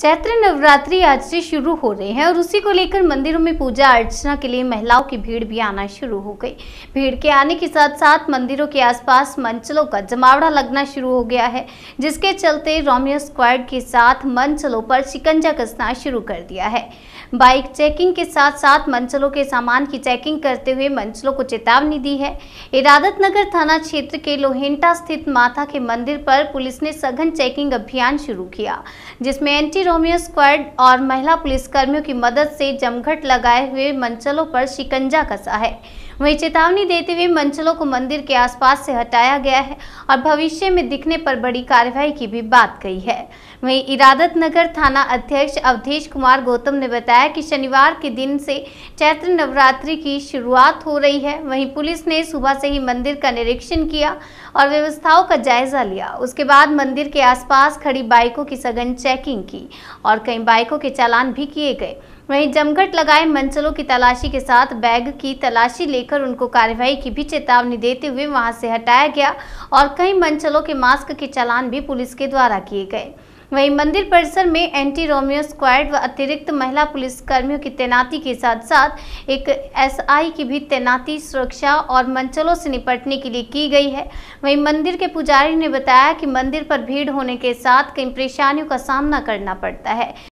चैत्र नवरात्रि आज से शुरू हो रहे हैं और उसी को लेकर मंदिरों में पूजा अर्चना के लिए महिलाओं की भीड़ भी आना शुरू हो गई भीड़ के आने के साथ साथ मंदिरों के आसपास मंचलों का जमावड़ा लगना शुरू हो गया है जिसके चलते रोमियो स्क्वाड के साथ मंचलों पर शिकंजा कसना शुरू कर दिया है बाइक चेकिंग के साथ साथ मंचलों के सामान की चेकिंग करते हुए मंचलों को चेतावनी दी है इरादत नगर थाना क्षेत्र के लोहेंटा स्थित माता के मंदिर पर पुलिस ने सघन चेकिंग अभियान शुरू किया जिसमें एंटी रोमियो स्क्वाड और महिला पुलिसकर्मियों की मदद से जमघट लगाए हुए मंचलों पर शिकंजा कसा है वहीं चेतावनी देते हुए मंचलों को मंदिर के आसपास से हटाया गया है और भविष्य में दिखने पर बड़ी कार्यवाही की भी बात कही है वहीं इरादत नगर थाना अध्यक्ष अवधेश कुमार गौतम ने बताया कि शनिवार के दिन से चैत्र नवरात्रि की शुरुआत हो रही है वहीं पुलिस ने सुबह से ही मंदिर का निरीक्षण किया और व्यवस्थाओं का जायजा लिया उसके बाद मंदिर के आसपास खड़ी बाइकों की सघन चेकिंग की और कई बाइकों के चालान भी किए गए वहीं जमघट लगाए मंचलों की तलाशी के साथ बैग की तलाशी लेकर उनको कार्यवाही की भी चेतावनी देते हुए वहां से हटाया गया और कई मंचलों के मास्क के चालान भी पुलिस के द्वारा किए गए वहीं मंदिर परिसर में एंटी रोमियो स्क्वाड व अतिरिक्त महिला पुलिस कर्मियों की तैनाती के साथ साथ एक एसआई की भी तैनाती सुरक्षा और मंचलों से निपटने के लिए की गई है वहीं मंदिर के पुजारी ने बताया कि मंदिर पर भीड़ होने के साथ कई परेशानियों का सामना करना पड़ता है